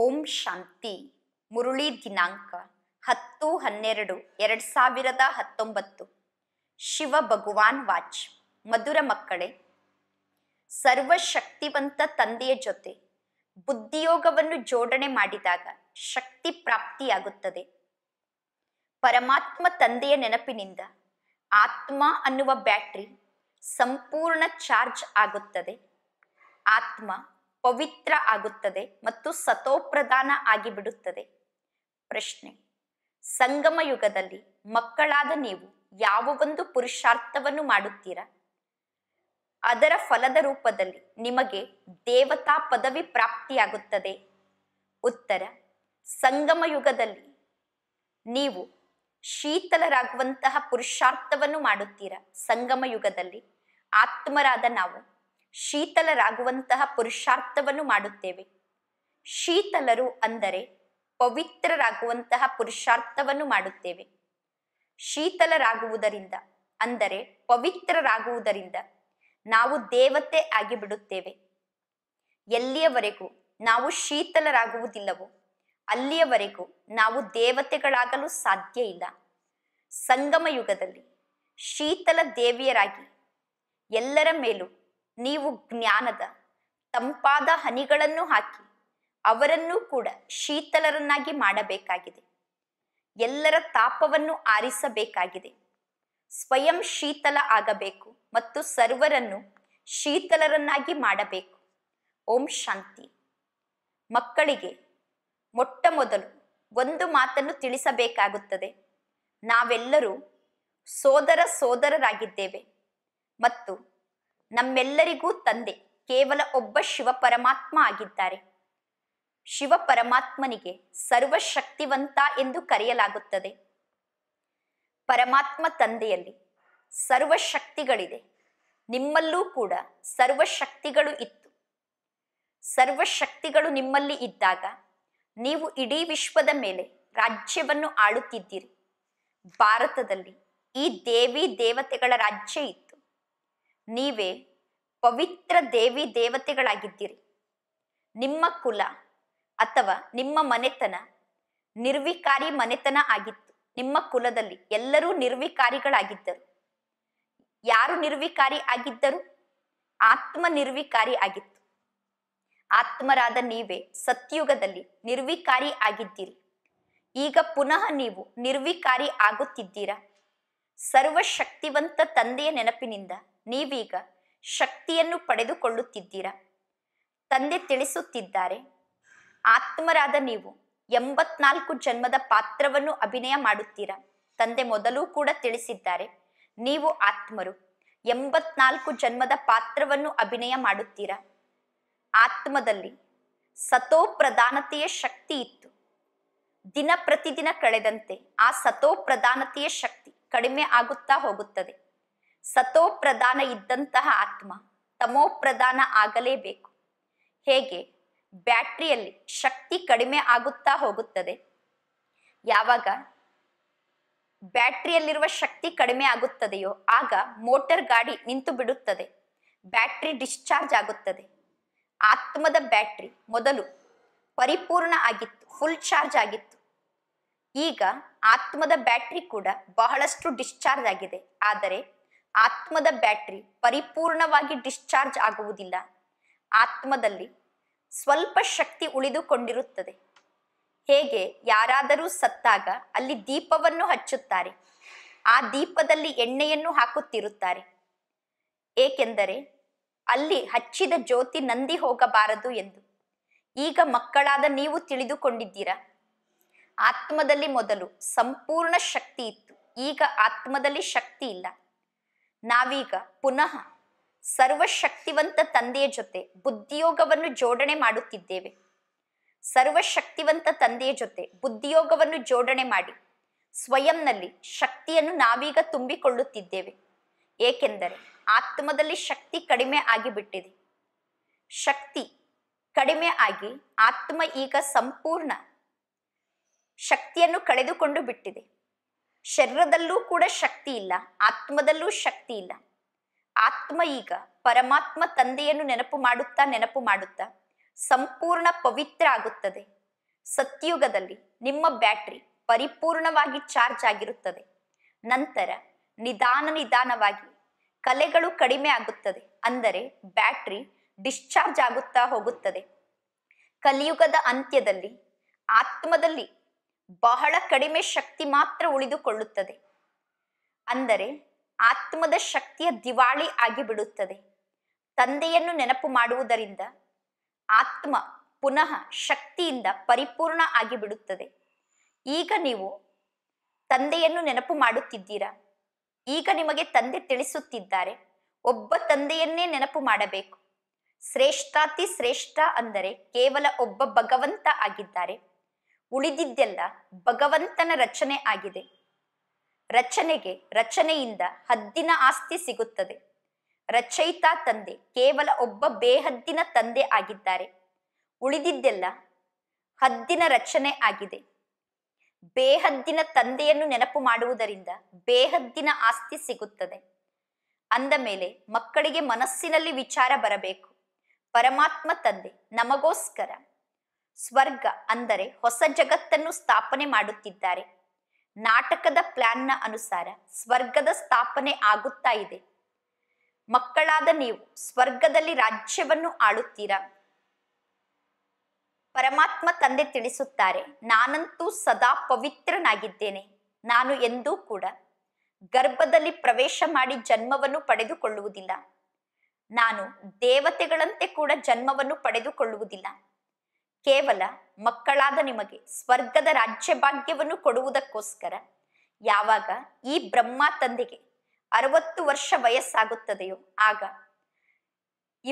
ಓಂ ಶಾಂತಿ ಮುರುಳಿ ದಿನಾಂಕ ಹತ್ತು ಹನ್ನೆರಡು ಎರಡು ಸಾವಿರದ ಹತ್ತೊಂಬತ್ತು ಶಿವ ಭಗವಾನ್ ವಾಚ್ ಮಧುರ ಮಕ್ಕಳೇ ಸರ್ವಶಕ್ತಿವಂತ ತಂದೆಯ ಜೊತೆ ಬುದ್ಧಿಯೋಗವನ್ನು ಜೋಡಣೆ ಮಾಡಿದಾಗ ಶಕ್ತಿ ಪ್ರಾಪ್ತಿಯಾಗುತ್ತದೆ ಪರಮಾತ್ಮ ತಂದೆಯ ನೆನಪಿನಿಂದ ಆತ್ಮ ಅನ್ನುವ ಬ್ಯಾಟ್ರಿ ಸಂಪೂರ್ಣ ಚಾರ್ಜ್ ಆಗುತ್ತದೆ ಆತ್ಮ ಪವಿತ್ರ ಆಗುತ್ತದೆ ಮತ್ತು ಸತೋಪ್ರಧಾನ ಆಗಿಬಿಡುತ್ತದೆ ಪ್ರಶ್ನೆ ಸಂಗಮ ಯುಗದಲ್ಲಿ ಮಕ್ಕಳಾದ ನೀವು ಯಾವ ಒಂದು ಪುರುಷಾರ್ಥವನ್ನು ಮಾಡುತ್ತೀರಾ ಅದರ ಫಲದ ರೂಪದಲ್ಲಿ ನಿಮಗೆ ದೇವತಾ ಪದವಿ ಪ್ರಾಪ್ತಿಯಾಗುತ್ತದೆ ಉತ್ತರ ಸಂಗಮ ಯುಗದಲ್ಲಿ ನೀವು ಶೀತಲರಾಗುವಂತಹ ಪುರುಷಾರ್ಥವನ್ನು ಮಾಡುತ್ತೀರಾ ಸಂಗಮ ಯುಗದಲ್ಲಿ ಆತ್ಮರಾದ ನಾವು ಶೀತಲರಾಗುವಂತಹ ಪುರುಷಾರ್ಥವನ್ನು ಮಾಡುತ್ತೇವೆ ಶೀತಲರು ಅಂದರೆ ಪವಿತ್ರರಾಗುವಂತಹ ಪುರುಷಾರ್ಥವನ್ನು ಮಾಡುತ್ತೇವೆ ಶೀತಲರಾಗುವುದರಿಂದ ಅಂದರೆ ಪವಿತ್ರರಾಗುವುದರಿಂದ ನಾವು ದೇವತೆ ಆಗಿ ಬಿಡುತ್ತೇವೆ ಎಲ್ಲಿಯವರೆಗೂ ನಾವು ಶೀತಲರಾಗುವುದಿಲ್ಲವೋ ಅಲ್ಲಿಯವರೆಗೂ ನಾವು ದೇವತೆಗಳಾಗಲು ಸಾಧ್ಯ ಇಲ್ಲ ಸಂಗಮ ಯುಗದಲ್ಲಿ ಶೀತಲ ದೇವಿಯರಾಗಿ ಎಲ್ಲರ ಮೇಲೂ ನೀವು ಜ್ಞಾನದ ತಂಪಾದ ಹನಿಗಳನ್ನು ಹಾಕಿ ಅವರನ್ನೂ ಕೂಡ ಶೀತಲರನ್ನಾಗಿ ಮಾಡಬೇಕಾಗಿದೆ ಎಲ್ಲರ ತಾಪವನ್ನು ಆರಿಸಬೇಕಾಗಿದೆ ಸ್ವಯಂ ಶೀತಲ ಆಗಬೇಕು ಮತ್ತು ಸರ್ವರನ್ನು ಶೀತಲರನ್ನಾಗಿ ಮಾಡಬೇಕು ಓಂ ಶಾಂತಿ ಮಕ್ಕಳಿಗೆ ಮೊಟ್ಟ ಮೊದಲು ಒಂದು ಮಾತನ್ನು ತಿಳಿಸಬೇಕಾಗುತ್ತದೆ ನಾವೆಲ್ಲರೂ ಸೋದರ ಸೋದರರಾಗಿದ್ದೇವೆ ಮತ್ತು ನಮ್ಮೆಲ್ಲರಿಗೂ ತಂದೆ ಕೇವಲ ಒಬ್ಬ ಶಿವ ಪರಮಾತ್ಮ ಆಗಿದ್ದಾರೆ ಶಿವ ಪರಮಾತ್ಮನಿಗೆ ಸರ್ವಶಕ್ತಿವಂತ ಎಂದು ಕರೆಯಲಾಗುತ್ತದೆ ಪರಮಾತ್ಮ ತಂದೆಯಲ್ಲಿ ಸರ್ವಶಕ್ತಿಗಳಿದೆ ನಿಮ್ಮಲ್ಲೂ ಕೂಡ ಸರ್ವಶಕ್ತಿಗಳು ಇತ್ತು ಸರ್ವಶಕ್ತಿಗಳು ನಿಮ್ಮಲ್ಲಿ ಇದ್ದಾಗ ನೀವು ಇಡೀ ವಿಶ್ವದ ಮೇಲೆ ರಾಜ್ಯವನ್ನು ಆಳುತ್ತಿದ್ದೀರಿ ಭಾರತದಲ್ಲಿ ಈ ದೇವಿ ದೇವತೆಗಳ ರಾಜ್ಯ ಇತ್ತು ನೀವೇ ಪವಿತ್ರ ದೇವಿ ದೇವತೆಗಳಾಗಿದ್ದೀರಿ ನಿಮ್ಮ ಕುಲ ಅಥವಾ ನಿಮ್ಮ ಮನೆತನ ನಿರ್ವಿಕಾರಿ ಮನೆತನ ಆಗಿತ್ತು ನಿಮ್ಮ ಕುಲದಲ್ಲಿ ಎಲ್ಲರೂ ನಿರ್ವಿಕಾರಿಗಳಾಗಿದ್ದರು ಯಾರು ನಿರ್ವಿಕಾರಿ ಆಗಿದ್ದರು ಆತ್ಮ ನಿರ್ವಿಕಾರಿ ಆಗಿತ್ತು ಆತ್ಮರಾದ ನೀವೇ ಸತ್ಯುಗದಲ್ಲಿ ನಿರ್ವಿಕಾರಿ ಆಗಿದ್ದೀರಿ ಈಗ ಪುನಃ ನೀವು ನಿರ್ವಿಕಾರಿ ಆಗುತ್ತಿದ್ದೀರಾ ಸರ್ವಶಕ್ತಿವಂತ ತಂದೆಯ ನೆನಪಿನಿಂದ ನೀವೀಗ ಶಕ್ತಿಯನ್ನು ಪಡೆದುಕೊಳ್ಳುತ್ತಿದ್ದೀರಾ ತಂದೆ ತಿಳಿಸುತ್ತಿದ್ದಾರೆ ಆತ್ಮರಾದ ನೀವು ಎಂಬತ್ನಾಲ್ಕು ಜನ್ಮದ ಪಾತ್ರವನ್ನು ಅಭಿನಯ ಮಾಡುತ್ತೀರಾ ತಂದೆ ಮೊದಲೂ ಕೂಡ ತಿಳಿಸಿದ್ದಾರೆ ನೀವು ಆತ್ಮರು ಎಂಬತ್ನಾಲ್ಕು ಜನ್ಮದ ಪಾತ್ರವನ್ನು ಅಭಿನಯ ಮಾಡುತ್ತೀರಾ ಆತ್ಮದಲ್ಲಿ ಸತೋ ಪ್ರಧಾನತೆಯ ಶಕ್ತಿ ಇತ್ತು ದಿನ ಪ್ರತಿದಿನ ಕಳೆದಂತೆ ಆ ಸತೋ ಶಕ್ತಿ ಕಡಿಮೆ ಆಗುತ್ತಾ ಹೋಗುತ್ತದೆ ಸತೋ ಪ್ರಧಾನ ಇದ್ದಂತಹ ಆತ್ಮ ತಮೋ ಪ್ರಧಾನ ಆಗಲೇಬೇಕು ಹೇಗೆ ಬ್ಯಾಟ್ರಿಯಲ್ಲಿ ಶಕ್ತಿ ಕಡಿಮೆ ಆಗುತ್ತಾ ಹೋಗುತ್ತದೆ ಯಾವಾಗ ಬ್ಯಾಟ್ರಿಯಲ್ಲಿರುವ ಶಕ್ತಿ ಕಡಿಮೆ ಆಗುತ್ತದೆಯೋ ಆಗ ಮೋಟರ್ ಗಾಡಿ ನಿಂತು ಬಿಡುತ್ತದೆ ಬ್ಯಾಟ್ರಿ ಡಿಸ್ಚಾರ್ಜ್ ಆಗುತ್ತದೆ ಆತ್ಮದ ಬ್ಯಾಟ್ರಿ ಮೊದಲು ಪರಿಪೂರ್ಣ ಆಗಿತ್ತು ಫುಲ್ ಚಾರ್ಜ್ ಆಗಿತ್ತು ಈಗ ಆತ್ಮದ ಬ್ಯಾಟ್ರಿ ಕೂಡ ಬಹಳಷ್ಟು ಡಿಸ್ಚಾರ್ಜ್ ಆಗಿದೆ ಆದರೆ ಆತ್ಮದ ಬ್ಯಾಟ್ರಿ ಪರಿಪೂರ್ಣವಾಗಿ ಡಿಸ್ಚಾರ್ಜ್ ಆಗುವುದಿಲ್ಲ ಆತ್ಮದಲ್ಲಿ ಸ್ವಲ್ಪ ಶಕ್ತಿ ಉಳಿದುಕೊಂಡಿರುತ್ತದೆ ಹೇಗೆ ಯಾರಾದರೂ ಸತ್ತಾಗ ಅಲ್ಲಿ ದೀಪವನ್ನು ಹಚ್ಚುತ್ತಾರೆ ಆ ದೀಪದಲ್ಲಿ ಎಣ್ಣೆಯನ್ನು ಹಾಕುತ್ತಿರುತ್ತಾರೆ ಏಕೆಂದರೆ ಅಲ್ಲಿ ಹಚ್ಚಿದ ಜ್ಯೋತಿ ನಂದಿ ಹೋಗಬಾರದು ಎಂದು ಈಗ ಮಕ್ಕಳಾದ ನೀವು ತಿಳಿದುಕೊಂಡಿದ್ದೀರಾ ಆತ್ಮದಲ್ಲಿ ಮೊದಲು ಸಂಪೂರ್ಣ ಶಕ್ತಿ ಇತ್ತು ಈಗ ಆತ್ಮದಲ್ಲಿ ಶಕ್ತಿ ಇಲ್ಲ ನಾವೀಗ ಪುನಃ ಸರ್ವಶಕ್ತಿವಂತ ತಂದೆಯ ಜೊತೆ ಬುದ್ಧಿಯೋಗವನ್ನು ಜೋಡಣೆ ಮಾಡುತ್ತಿದ್ದೇವೆ ಸರ್ವಶಕ್ತಿವಂತ ತಂದೆಯ ಜೊತೆ ಬುದ್ಧಿಯೋಗವನ್ನು ಜೋಡಣೆ ಮಾಡಿ ಸ್ವಯಂನಲ್ಲಿ ಶಕ್ತಿಯನ್ನು ನಾವೀಗ ತುಂಬಿಕೊಳ್ಳುತ್ತಿದ್ದೇವೆ ಏಕೆಂದರೆ ಆತ್ಮದಲ್ಲಿ ಶಕ್ತಿ ಕಡಿಮೆ ಆಗಿಬಿಟ್ಟಿದೆ ಶಕ್ತಿ ಕಡಿಮೆ ಆಗಿ ಆತ್ಮ ಈಗ ಸಂಪೂರ್ಣ ಶಕ್ತಿಯನ್ನು ಕಳೆದುಕೊಂಡು ಬಿಟ್ಟಿದೆ ಶರೀರದಲ್ಲೂ ಕೂಡ ಶಕ್ತಿ ಇಲ್ಲ ಆತ್ಮದಲ್ಲೂ ಶಕ್ತಿ ಇಲ್ಲ ಆತ್ಮ ಈಗ ಪರಮಾತ್ಮ ತಂದೆಯನ್ನು ನೆನಪು ಮಾಡುತ್ತಾ ನೆನಪು ಮಾಡುತ್ತಾ ಸಂಪೂರ್ಣ ಪವಿತ್ರ ಆಗುತ್ತದೆ ಸತ್ಯುಗದಲ್ಲಿ ನಿಮ್ಮ ಬ್ಯಾಟ್ರಿ ಪರಿಪೂರ್ಣವಾಗಿ ಚಾರ್ಜ್ ಆಗಿರುತ್ತದೆ ನಂತರ ನಿಧಾನ ನಿಧಾನವಾಗಿ ಕಲೆಗಳು ಕಡಿಮೆ ಆಗುತ್ತದೆ ಅಂದರೆ ಬ್ಯಾಟ್ರಿ ಡಿಸ್ಚಾರ್ಜ್ ಆಗುತ್ತಾ ಹೋಗುತ್ತದೆ ಕಲಿಯುಗದ ಅಂತ್ಯದಲ್ಲಿ ಆತ್ಮದಲ್ಲಿ ಬಹಳ ಕಡಿಮೆ ಶಕ್ತಿ ಮಾತ್ರ ಉಳಿದುಕೊಳ್ಳುತ್ತದೆ ಅಂದರೆ ಆತ್ಮದ ಶಕ್ತಿಯ ದಿವಾಳಿ ಆಗಿಬಿಡುತ್ತದೆ ತಂದೆಯನ್ನು ನೆನಪು ಮಾಡುವುದರಿಂದ ಆತ್ಮ ಪುನಃ ಶಕ್ತಿಯಿಂದ ಪರಿಪೂರ್ಣ ಆಗಿಬಿಡುತ್ತದೆ ಈಗ ನೀವು ತಂದೆಯನ್ನು ನೆನಪು ಮಾಡುತ್ತಿದ್ದೀರಾ ಈಗ ನಿಮಗೆ ತಂದೆ ತಿಳಿಸುತ್ತಿದ್ದಾರೆ ಒಬ್ಬ ತಂದೆಯನ್ನೇ ನೆನಪು ಮಾಡಬೇಕು ಶ್ರೇಷ್ಠಾತಿ ಶ್ರೇಷ್ಠ ಅಂದರೆ ಕೇವಲ ಒಬ್ಬ ಭಗವಂತ ಆಗಿದ್ದಾರೆ ಉಳಿದಿದ್ದೆಲ್ಲ ಭಗವಂತನ ರಚನೆ ಆಗಿದೆ ರಚನೆಗೆ ರಚನೆಯಿಂದ ಹದ್ದಿನ ಆಸ್ತಿ ಸಿಗುತ್ತದೆ ರಚಯಿತ ತಂದೆ ಕೇವಲ ಒಬ್ಬ ಬೇಹದ್ದಿನ ತಂದೆ ಆಗಿದ್ದಾರೆ ಉಳಿದಿದ್ದೆಲ್ಲ ಹದ್ದಿನ ರಚನೆ ಆಗಿದೆ ಬೇಹದ್ದಿನ ತಂದೆಯನ್ನು ನೆನಪು ಮಾಡುವುದರಿಂದ ಬೇಹದ್ದಿನ ಆಸ್ತಿ ಸಿಗುತ್ತದೆ ಅಂದ ಮೇಲೆ ಮಕ್ಕಳಿಗೆ ಮನಸ್ಸಿನಲ್ಲಿ ವಿಚಾರ ಬರಬೇಕು ಪರಮಾತ್ಮ ತಂದೆ ನಮಗೋಸ್ಕರ ಸ್ವರ್ಗ ಅಂದರೆ ಹೊಸ ಜಗತ್ತನ್ನು ಸ್ಥಾಪನೆ ಮಾಡುತ್ತಿದ್ದಾರೆ ನಾಟಕದ ಪ್ಲಾನ್ನ ಅನುಸಾರ ಸ್ವರ್ಗದ ಸ್ಥಾಪನೆ ಆಗುತ್ತಾ ಇದೆ ಮಕ್ಕಳಾದ ನೀವು ಸ್ವರ್ಗದಲ್ಲಿ ರಾಜ್ಯವನ್ನು ಆಳುತ್ತೀರಾ ಪರಮಾತ್ಮ ತಂದೆ ತಿಳಿಸುತ್ತಾರೆ ನಾನಂತೂ ಸದಾ ಪವಿತ್ರನಾಗಿದ್ದೇನೆ ನಾನು ಎಂದೂ ಕೂಡ ಗರ್ಭದಲ್ಲಿ ಪ್ರವೇಶ ಮಾಡಿ ಜನ್ಮವನ್ನು ಪಡೆದುಕೊಳ್ಳುವುದಿಲ್ಲ ನಾನು ದೇವತೆಗಳಂತೆ ಕೂಡ ಜನ್ಮವನ್ನು ಪಡೆದುಕೊಳ್ಳುವುದಿಲ್ಲ ಕೇವಲ ಮಕ್ಕಳಾದ ನಿಮಗೆ ಸ್ವರ್ಗದ ರಾಜ್ಯ ಭಾಗ್ಯವನ್ನು ಕೊಡುವುದಕ್ಕೋಸ್ಕರ ಯಾವಾಗ ಈ ಬ್ರಹ್ಮ ತಂದೆಗೆ ಅರವತ್ತು ವರ್ಷ ವಯಸ್ಸಾಗುತ್ತದೆಯೋ ಆಗ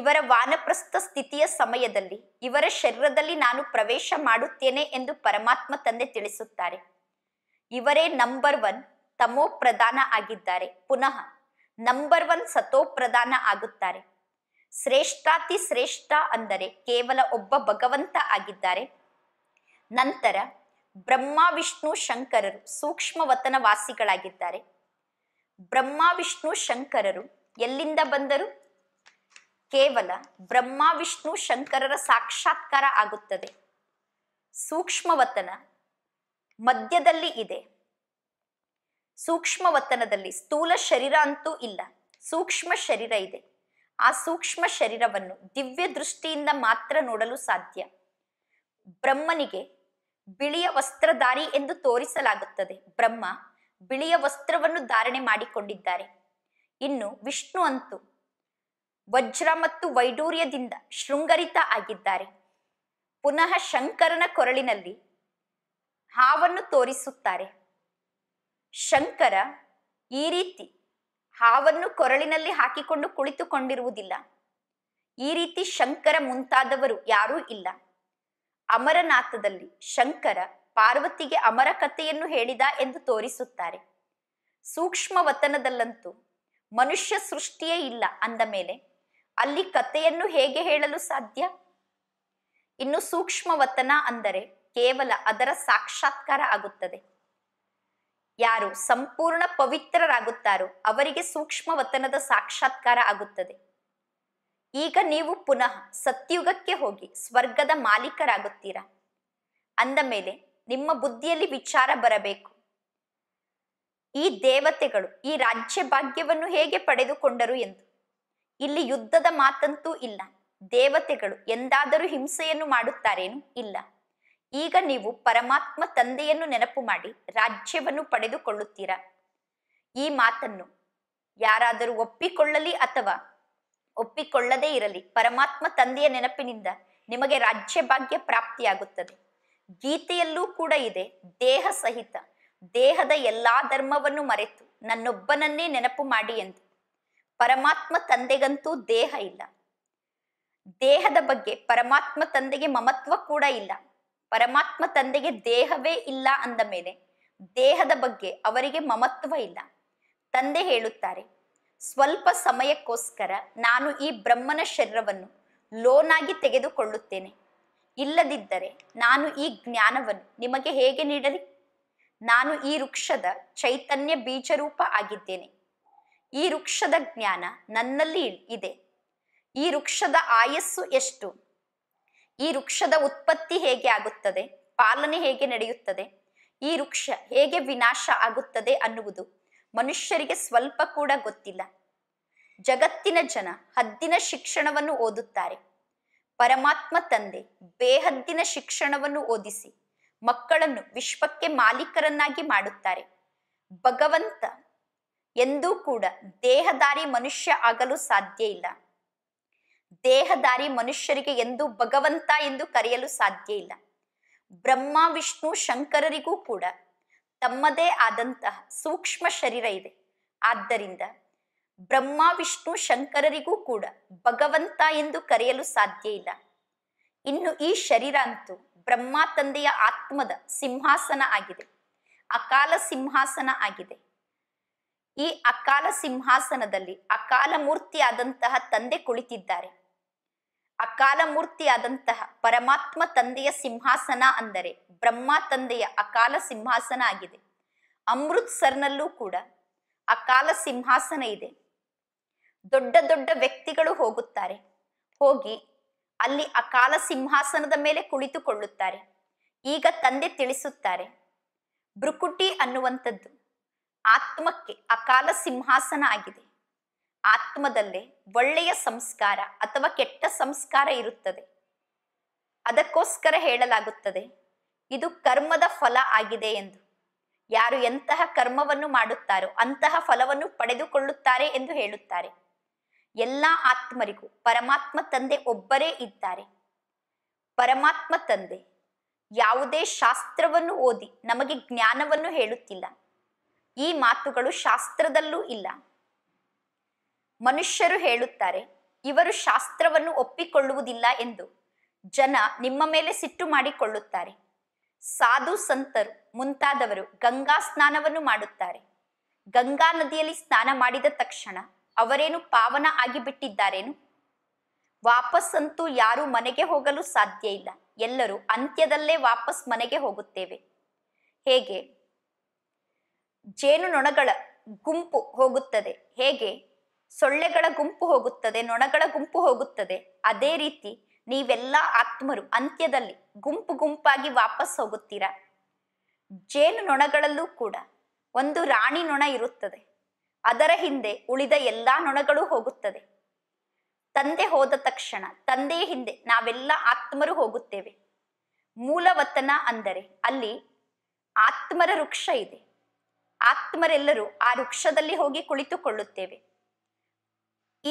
ಇವರ ವಾನಪ್ರಸ್ಥ ಸ್ಥಿತಿಯ ಸಮಯದಲ್ಲಿ ಇವರ ಶರೀರದಲ್ಲಿ ನಾನು ಪ್ರವೇಶ ಮಾಡುತ್ತೇನೆ ಎಂದು ಪರಮಾತ್ಮ ತಂದೆ ತಿಳಿಸುತ್ತಾರೆ ಇವರೇ ನಂಬರ್ ಒನ್ ತಮೋ ಪ್ರಧಾನ ಆಗಿದ್ದಾರೆ ಪುನಃ ನಂಬರ್ ಒನ್ ಸತೋ ಪ್ರಧಾನ ಆಗುತ್ತಾರೆ ಶ್ರೇಷ್ಠಾತಿ ಶ್ರೇಷ್ಠ ಅಂದರೆ ಕೇವಲ ಒಬ್ಬ ಭಗವಂತ ಆಗಿದ್ದಾರೆ ನಂತರ ಬ್ರಹ್ಮ ವಿಷ್ಣು ಶಂಕರರು ಸೂಕ್ಷ್ಮವತನ ವಾಸಿಗಳಾಗಿದ್ದಾರೆ ಬ್ರಹ್ಮ ವಿಷ್ಣು ಶಂಕರರು ಎಲ್ಲಿಂದ ಬಂದರು ಕೇವಲ ಬ್ರಹ್ಮ ವಿಷ್ಣು ಶಂಕರರ ಸಾಕ್ಷಾತ್ಕಾರ ಆಗುತ್ತದೆ ಸೂಕ್ಷ್ಮವತನ ಮಧ್ಯದಲ್ಲಿ ಇದೆ ಸೂಕ್ಷ್ಮವತನದಲ್ಲಿ ಸ್ಥೂಲ ಶರೀರ ಅಂತೂ ಇಲ್ಲ ಸೂಕ್ಷ್ಮ ಶರೀರ ಇದೆ ಆ ಸೂಕ್ಷ್ಮ ಶರೀರವನ್ನು ದಿವ್ಯ ದೃಷ್ಟಿಯಿಂದ ಮಾತ್ರ ನೋಡಲು ಸಾಧ್ಯ ಬ್ರಹ್ಮನಿಗೆ ಬಿಳಿಯ ವಸ್ತ್ರಧಾರಿ ಎಂದು ತೋರಿಸಲಾಗುತ್ತದೆ ಬ್ರಹ್ಮ ಬಿಳಿಯ ವಸ್ತ್ರವನ್ನು ಧಾರಣೆ ಮಾಡಿಕೊಂಡಿದ್ದಾರೆ ಇನ್ನು ವಿಷ್ಣು ಅಂತು ವಜ್ರ ಮತ್ತು ವೈಡೂರ್ಯದಿಂದ ಶೃಂಗರಿತ ಆಗಿದ್ದಾರೆ ಪುನಃ ಶಂಕರನ ಕೊರಳಿನಲ್ಲಿ ಹಾವನ್ನು ತೋರಿಸುತ್ತಾರೆ ಶಂಕರ ಈ ರೀತಿ ಹಾವನ್ನು ಕೊರಳಿನಲ್ಲಿ ಹಾಕಿಕೊಂಡು ಕುಳಿತುಕೊಂಡಿರುವುದಿಲ್ಲ ಈ ರೀತಿ ಶಂಕರ ಮುಂತಾದವರು ಯಾರೂ ಇಲ್ಲ ಅಮರನಾಥದಲ್ಲಿ ಶಂಕರ ಪಾರ್ವತಿಗೆ ಅಮರ ಕಥೆಯನ್ನು ಹೇಳಿದ ಎಂದು ತೋರಿಸುತ್ತಾರೆ ಸೂಕ್ಷ್ಮ ವತನದಲ್ಲಂತೂ ಮನುಷ್ಯ ಸೃಷ್ಟಿಯೇ ಇಲ್ಲ ಅಂದ ಮೇಲೆ ಅಲ್ಲಿ ಕಥೆಯನ್ನು ಹೇಗೆ ಹೇಳಲು ಸಾಧ್ಯ ಇನ್ನು ಸೂಕ್ಷ್ಮ ವತನ ಅಂದರೆ ಕೇವಲ ಅದರ ಸಾಕ್ಷಾತ್ಕಾರ ಆಗುತ್ತದೆ ಯಾರು ಸಂಪೂರ್ಣ ಪವಿತ್ರರಾಗುತ್ತಾರೋ ಅವರಿಗೆ ಸೂಕ್ಷ್ಮ ವತನದ ಸಾಕ್ಷಾತ್ಕಾರ ಆಗುತ್ತದೆ ಈಗ ನೀವು ಪುನಃ ಸತ್ಯುಗಕ್ಕೆ ಹೋಗಿ ಸ್ವರ್ಗದ ಮಾಲೀಕರಾಗುತ್ತೀರಾ ಅಂದ ಮೇಲೆ ನಿಮ್ಮ ಬುದ್ಧಿಯಲ್ಲಿ ವಿಚಾರ ಬರಬೇಕು ಈ ದೇವತೆಗಳು ಈ ರಾಜ್ಯ ಭಾಗ್ಯವನ್ನು ಹೇಗೆ ಪಡೆದುಕೊಂಡರು ಎಂದು ಇಲ್ಲಿ ಯುದ್ಧದ ಮಾತಂತೂ ಇಲ್ಲ ದೇವತೆಗಳು ಎಂದಾದರೂ ಹಿಂಸೆಯನ್ನು ಮಾಡುತ್ತಾರೇನು ಇಲ್ಲ ಈಗ ನೀವು ಪರಮಾತ್ಮ ತಂದೆಯನ್ನು ನೆನಪು ಮಾಡಿ ರಾಜ್ಯವನ್ನು ಪಡೆದುಕೊಳ್ಳುತ್ತೀರಾ ಈ ಮಾತನ್ನು ಯಾರಾದರೂ ಒಪ್ಪಿಕೊಳ್ಳಲಿ ಅಥವಾ ಒಪ್ಪಿಕೊಳ್ಳದೇ ಇರಲಿ ಪರಮಾತ್ಮ ತಂದೆಯ ನೆನಪಿನಿಂದ ನಿಮಗೆ ರಾಜ್ಯ ಭಾಗ್ಯ ಪ್ರಾಪ್ತಿಯಾಗುತ್ತದೆ ಗೀತೆಯಲ್ಲೂ ಕೂಡ ಇದೆ ದೇಹ ಸಹಿತ ದೇಹದ ಎಲ್ಲಾ ಧರ್ಮವನ್ನು ಮರೆತು ನನ್ನೊಬ್ಬನನ್ನೇ ನೆನಪು ಮಾಡಿ ಎಂದು ಪರಮಾತ್ಮ ತಂದೆಗಂತೂ ದೇಹ ಇಲ್ಲ ದೇಹದ ಬಗ್ಗೆ ಪರಮಾತ್ಮ ತಂದೆಗೆ ಮಮತ್ವ ಕೂಡ ಇಲ್ಲ ಪರಮಾತ್ಮ ತಂದೆಗೆ ದೇಹವೇ ಇಲ್ಲ ಅಂದ ಮೇಲೆ ದೇಹದ ಬಗ್ಗೆ ಅವರಿಗೆ ಮಮತ್ವ ಇಲ್ಲ ತಂದೆ ಹೇಳುತ್ತಾರೆ ಸ್ವಲ್ಪ ಸಮಯಕ್ಕೋಸ್ಕರ ನಾನು ಈ ಬ್ರಹ್ಮನ ಶರೀರವನ್ನು ಲೋನಾಗಿ ತೆಗೆದುಕೊಳ್ಳುತ್ತೇನೆ ಇಲ್ಲದಿದ್ದರೆ ನಾನು ಈ ಜ್ಞಾನವನ್ನು ನಿಮಗೆ ಹೇಗೆ ನೀಡಲಿ ನಾನು ಈ ವೃಕ್ಷದ ಚೈತನ್ಯ ಬೀಜರೂಪ ಆಗಿದ್ದೇನೆ ಈ ವೃಕ್ಷದ ಜ್ಞಾನ ನನ್ನಲ್ಲಿ ಇದೆ ಈ ವೃಕ್ಷದ ಆಯಸ್ಸು ಎಷ್ಟು ಈ ವೃಕ್ಷದ ಉತ್ಪತ್ತಿ ಹೇಗೆ ಆಗುತ್ತದೆ ಪಾಲನೆ ಹೇಗೆ ನಡೆಯುತ್ತದೆ ಈ ವೃಕ್ಷ ಹೇಗೆ ವಿನಾಶ ಆಗುತ್ತದೆ ಅನ್ನುವುದು ಮನುಷ್ಯರಿಗೆ ಸ್ವಲ್ಪ ಕೂಡ ಗೊತ್ತಿಲ್ಲ ಜಗತ್ತಿನ ಜನ ಹದ್ದಿನ ಶಿಕ್ಷಣವನ್ನು ಓದುತ್ತಾರೆ ಪರಮಾತ್ಮ ತಂದೆ ಬೇಹದ್ದಿನ ಶಿಕ್ಷಣವನ್ನು ಓದಿಸಿ ಮಕ್ಕಳನ್ನು ವಿಶ್ವಕ್ಕೆ ಮಾಲೀಕರನ್ನಾಗಿ ಮಾಡುತ್ತಾರೆ ಭಗವಂತ ಎಂದೂ ಕೂಡ ದೇಹದಾರಿ ಮನುಷ್ಯ ಆಗಲು ಸಾಧ್ಯ ಇಲ್ಲ ದೇಹಧಾರಿ ಮನುಷ್ಯರಿಗೆ ಎಂದು ಭಗವಂತ ಎಂದು ಕರೆಯಲು ಸಾಧ್ಯ ಇಲ್ಲ ಬ್ರಹ್ಮ ವಿಷ್ಣು ಶಂಕರರಿಗೂ ಕೂಡ ತಮ್ಮದೇ ಆದಂತಹ ಸೂಕ್ಷ್ಮ ಶರೀರ ಇದೆ ಆದ್ದರಿಂದ ಬ್ರಹ್ಮ ವಿಷ್ಣು ಶಂಕರರಿಗೂ ಕೂಡ ಭಗವಂತ ಎಂದು ಕರೆಯಲು ಸಾಧ್ಯ ಇಲ್ಲ ಇನ್ನು ಈ ಶರೀರ ಅಂತೂ ಬ್ರಹ್ಮ ತಂದೆಯ ಆತ್ಮದ ಸಿಂಹಾಸನ ಆಗಿದೆ ಅಕಾಲ ಸಿಂಹಾಸನ ಆಗಿದೆ ಈ ಅಕಾಲ ಸಿಂಹಾಸನದಲ್ಲಿ ಅಕಾಲ ಮೂರ್ತಿಯಾದಂತಹ ತಂದೆ ಕುಳಿತಿದ್ದಾರೆ ಅಕಾಲ ಮೂರ್ತಿಯಾದಂತಹ ಪರಮಾತ್ಮ ತಂದೆಯ ಸಿಂಹಾಸನ ಅಂದರೆ ಬ್ರಹ್ಮ ತಂದೆಯ ಅಕಾಲ ಸಿಂಹಾಸನ ಆಗಿದೆ ಅಮೃತ್ಸರ್ನಲ್ಲೂ ಕೂಡ ಅಕಾಲ ಸಿಂಹಾಸನ ಇದೆ ದೊಡ್ಡ ದೊಡ್ಡ ವ್ಯಕ್ತಿಗಳು ಹೋಗುತ್ತಾರೆ ಹೋಗಿ ಅಲ್ಲಿ ಅಕಾಲ ಸಿಂಹಾಸನದ ಮೇಲೆ ಕುಳಿತುಕೊಳ್ಳುತ್ತಾರೆ ಈಗ ತಂದೆ ತಿಳಿಸುತ್ತಾರೆ ಬ್ರುಕುಟಿ ಅನ್ನುವಂಥದ್ದು ಆತ್ಮಕ್ಕೆ ಅಕಾಲ ಸಿಂಹಾಸನ ಆಗಿದೆ ಆತ್ಮದಲ್ಲೇ ಒಳ್ಳೆಯ ಸಂಸ್ಕಾರ ಅಥವಾ ಕೆಟ್ಟ ಸಂಸ್ಕಾರ ಇರುತ್ತದೆ ಅದಕ್ಕೋಸ್ಕರ ಹೇಳಲಾಗುತ್ತದೆ ಇದು ಕರ್ಮದ ಫಲ ಆಗಿದೆ ಎಂದು ಯಾರು ಎಂತಹ ಕರ್ಮವನ್ನು ಮಾಡುತ್ತಾರೋ ಅಂತಹ ಫಲವನ್ನು ಪಡೆದುಕೊಳ್ಳುತ್ತಾರೆ ಎಂದು ಹೇಳುತ್ತಾರೆ ಎಲ್ಲ ಆತ್ಮರಿಗೂ ಪರಮಾತ್ಮ ತಂದೆ ಒಬ್ಬರೇ ಇದ್ದಾರೆ ಪರಮಾತ್ಮ ತಂದೆ ಯಾವುದೇ ಶಾಸ್ತ್ರವನ್ನು ಓದಿ ನಮಗೆ ಜ್ಞಾನವನ್ನು ಹೇಳುತ್ತಿಲ್ಲ ಈ ಮಾತುಗಳು ಶಾಸ್ತ್ರದಲ್ಲೂ ಇಲ್ಲ ಮನುಷ್ಯರು ಹೇಳುತ್ತಾರೆ ಇವರು ಶಾಸ್ತ್ರವನ್ನು ಒಪ್ಪಿಕೊಳ್ಳುವುದಿಲ್ಲ ಎಂದು ಜನ ನಿಮ್ಮ ಮೇಲೆ ಸಿಟ್ಟು ಮಾಡಿಕೊಳ್ಳುತ್ತಾರೆ ಸಾಧು ಸಂತರು ಮುಂತಾದವರು ಗಂಗಾ ಸ್ನಾನವನ್ನು ಮಾಡುತ್ತಾರೆ ಗಂಗಾ ನದಿಯಲ್ಲಿ ಸ್ನಾನ ಮಾಡಿದ ತಕ್ಷಣ ಅವರೇನು ಪಾವನ ಆಗಿಬಿಟ್ಟಿದ್ದಾರೇನು ವಾಪಸ್ಸಂತೂ ಯಾರೂ ಮನೆಗೆ ಹೋಗಲು ಸಾಧ್ಯ ಇಲ್ಲ ಎಲ್ಲರೂ ಅಂತ್ಯದಲ್ಲೇ ವಾಪಸ್ ಮನೆಗೆ ಹೋಗುತ್ತೇವೆ ಹೇಗೆ ಜೇನುನೊಣಗಳ ಗುಂಪು ಹೋಗುತ್ತದೆ ಹೇಗೆ ಸೊಳ್ಳೆಗಳ ಗುಂಪು ಹೋಗುತ್ತದೆ ನೊಣಗಳ ಗುಂಪು ಹೋಗುತ್ತದೆ ಅದೇ ರೀತಿ ನೀವೆಲ್ಲ ಆತ್ಮರು ಅಂತ್ಯದಲ್ಲಿ ಗುಂಪು ಗುಂಪಾಗಿ ವಾಪಸ್ ಹೋಗುತ್ತೀರಾ ಜೇನು ನೊಣಗಳಲ್ಲೂ ಕೂಡ ಒಂದು ರಾಣಿ ನೊಣ ಇರುತ್ತದೆ ಅದರ ಹಿಂದೆ ಉಳಿದ ಎಲ್ಲಾ ನೊಣಗಳು ಹೋಗುತ್ತದೆ ತಂದೆ ಹೋದ ತಕ್ಷಣ ತಂದೆಯ ಹಿಂದೆ ನಾವೆಲ್ಲ ಆತ್ಮರು ಹೋಗುತ್ತೇವೆ ಮೂಲವತನ ಅಂದರೆ ಅಲ್ಲಿ ಆತ್ಮರ ವೃಕ್ಷ ಇದೆ ಆತ್ಮರೆಲ್ಲರೂ ಆ ವೃಕ್ಷದಲ್ಲಿ ಹೋಗಿ ಕುಳಿತುಕೊಳ್ಳುತ್ತೇವೆ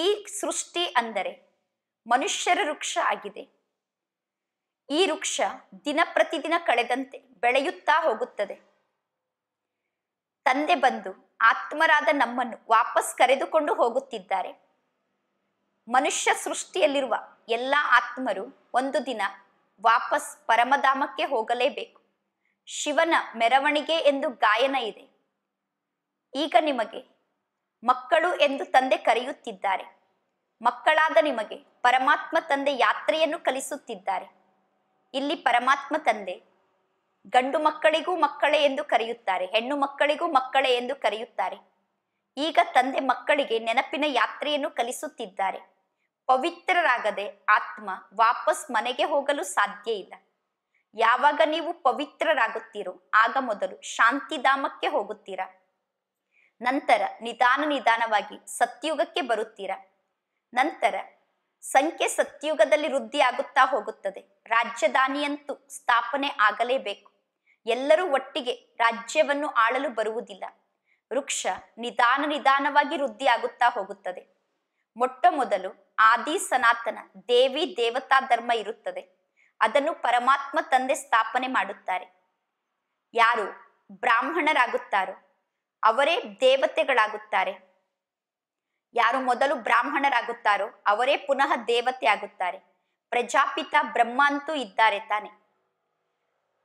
ಈ ಸೃಷ್ಟಿ ಅಂದರೆ ಮನುಷ್ಯರ ವೃಕ್ಷ ಆಗಿದೆ ಈ ವೃಕ್ಷ ದಿನ ಪ್ರತಿದಿನ ಕಳೆದಂತೆ ಬೆಳೆಯುತ್ತಾ ಹೋಗುತ್ತದೆ ತಂದೆ ಬಂದು ಆತ್ಮರಾದ ನಮ್ಮನ್ನು ವಾಪಸ್ ಕರೆದುಕೊಂಡು ಹೋಗುತ್ತಿದ್ದಾರೆ ಮನುಷ್ಯ ಸೃಷ್ಟಿಯಲ್ಲಿರುವ ಎಲ್ಲ ಆತ್ಮರು ಒಂದು ದಿನ ವಾಪಸ್ ಪರಮಧಾಮಕ್ಕೆ ಹೋಗಲೇಬೇಕು ಶಿವನ ಮೆರವಣಿಗೆ ಎಂದು ಗಾಯನ ಇದೆ ಈಗ ನಿಮಗೆ ಮಕ್ಕಳು ಎಂದು ತಂದೆ ಕರೆಯುತ್ತಿದ್ದಾರೆ ಮಕ್ಕಳಾದ ನಿಮಗೆ ಪರಮಾತ್ಮ ತಂದೆ ಯಾತ್ರೆಯನ್ನು ಕಲಿಸುತ್ತಿದ್ದಾರೆ ಇಲ್ಲಿ ಪರಮಾತ್ಮ ತಂದೆ ಗಂಡು ಮಕ್ಕಳಿಗೂ ಮಕ್ಕಳೇ ಎಂದು ಕರೆಯುತ್ತಾರೆ ಹೆಣ್ಣು ಮಕ್ಕಳಿಗೂ ಮಕ್ಕಳೇ ಎಂದು ಕರೆಯುತ್ತಾರೆ ಈಗ ತಂದೆ ಮಕ್ಕಳಿಗೆ ನೆನಪಿನ ಯಾತ್ರೆಯನ್ನು ಕಲಿಸುತ್ತಿದ್ದಾರೆ ಪವಿತ್ರರಾಗದೆ ಆತ್ಮ ವಾಪಸ್ ಮನೆಗೆ ಹೋಗಲು ಸಾಧ್ಯ ಇಲ್ಲ ಯಾವಾಗ ನೀವು ಪವಿತ್ರರಾಗುತ್ತೀರೋ ಆಗ ಮೊದಲು ಶಾಂತಿಧಾಮಕ್ಕೆ ಹೋಗುತ್ತೀರಾ ನಂತರ ನಿಧಾನ ನಿಧಾನವಾಗಿ ಸತ್ಯುಗಕ್ಕೆ ಬರುತ್ತೀರ ನಂತರ ಸಂಖ್ಯೆ ಸತ್ಯುಗದಲ್ಲಿ ವೃದ್ಧಿಯಾಗುತ್ತಾ ಹೋಗುತ್ತದೆ ರಾಜ್ಯದಾನಿಯಂತೂ ಸ್ಥಾಪನೆ ಆಗಲೇಬೇಕು ಎಲ್ಲರೂ ಒಟ್ಟಿಗೆ ರಾಜ್ಯವನ್ನು ಆಳಲು ಬರುವುದಿಲ್ಲ ವೃಕ್ಷ ನಿಧಾನ ನಿಧಾನವಾಗಿ ವೃದ್ಧಿಯಾಗುತ್ತಾ ಹೋಗುತ್ತದೆ ಮೊಟ್ಟ ಮೊದಲು ಆದಿ ಸನಾತನ ದೇವಿ ದೇವತಾ ಧರ್ಮ ಇರುತ್ತದೆ ಅದನ್ನು ಪರಮಾತ್ಮ ತಂದೆ ಸ್ಥಾಪನೆ ಮಾಡುತ್ತಾರೆ ಯಾರು ಬ್ರಾಹ್ಮಣರಾಗುತ್ತಾರೋ ಅವರೇ ದೇವತೆಗಳಾಗುತ್ತಾರೆ ಯಾರು ಮೊದಲು ಬ್ರಾಹ್ಮಣರಾಗುತ್ತಾರೋ ಅವರೇ ಪುನಃ ದೇವತೆ ಆಗುತ್ತಾರೆ ಪ್ರಜಾಪಿತ ಬ್ರಹ್ಮ ಅಂತೂ ಇದ್ದಾರೆ ತಾನೆ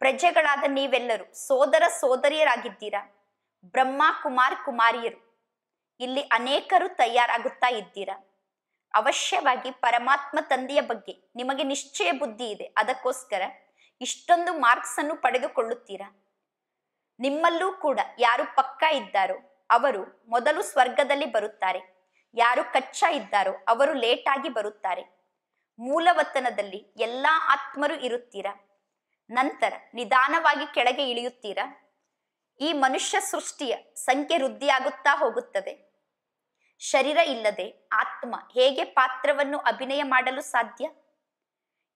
ಪ್ರಜೆಗಳಾದ ನೀವೆಲ್ಲರೂ ಸೋದರ ಸೋದರಿಯರಾಗಿದ್ದೀರಾ ಬ್ರಹ್ಮ ಕುಮಾರ್ ಕುಮಾರಿಯರು ಇಲ್ಲಿ ಅನೇಕರು ತಯಾರಾಗುತ್ತಾ ಇದ್ದೀರಾ ಅವಶ್ಯವಾಗಿ ಪರಮಾತ್ಮ ತಂದೆಯ ಬಗ್ಗೆ ನಿಮಗೆ ನಿಶ್ಚಯ ಬುದ್ಧಿ ಇದೆ ಅದಕ್ಕೋಸ್ಕರ ಇಷ್ಟೊಂದು ಮಾರ್ಕ್ಸ್ ಅನ್ನು ಪಡೆದುಕೊಳ್ಳುತ್ತೀರಾ ನಿಮ್ಮಲ್ಲೂ ಕೂಡ ಯಾರು ಪಕ್ಕಾ ಇದ್ದಾರೋ ಅವರು ಮೊದಲು ಸ್ವರ್ಗದಲ್ಲಿ ಬರುತ್ತಾರೆ ಯಾರು ಕಚ್ಚ ಇದ್ದಾರೋ ಅವರು ಲೇಟಾಗಿ ಬರುತ್ತಾರೆ ಮೂಲವತನದಲ್ಲಿ ಎಲ್ಲಾ ಆತ್ಮರು ಇರುತ್ತೀರಾ ನಂತರ ನಿಧಾನವಾಗಿ ಕೆಳಗೆ ಇಳಿಯುತ್ತೀರಾ ಈ ಮನುಷ್ಯ ಸೃಷ್ಟಿಯ ಸಂಖ್ಯೆ ವೃದ್ಧಿಯಾಗುತ್ತಾ ಹೋಗುತ್ತದೆ ಶರೀರ ಇಲ್ಲದೆ ಆತ್ಮ ಹೇಗೆ ಪಾತ್ರವನ್ನು ಅಭಿನಯ ಮಾಡಲು ಸಾಧ್ಯ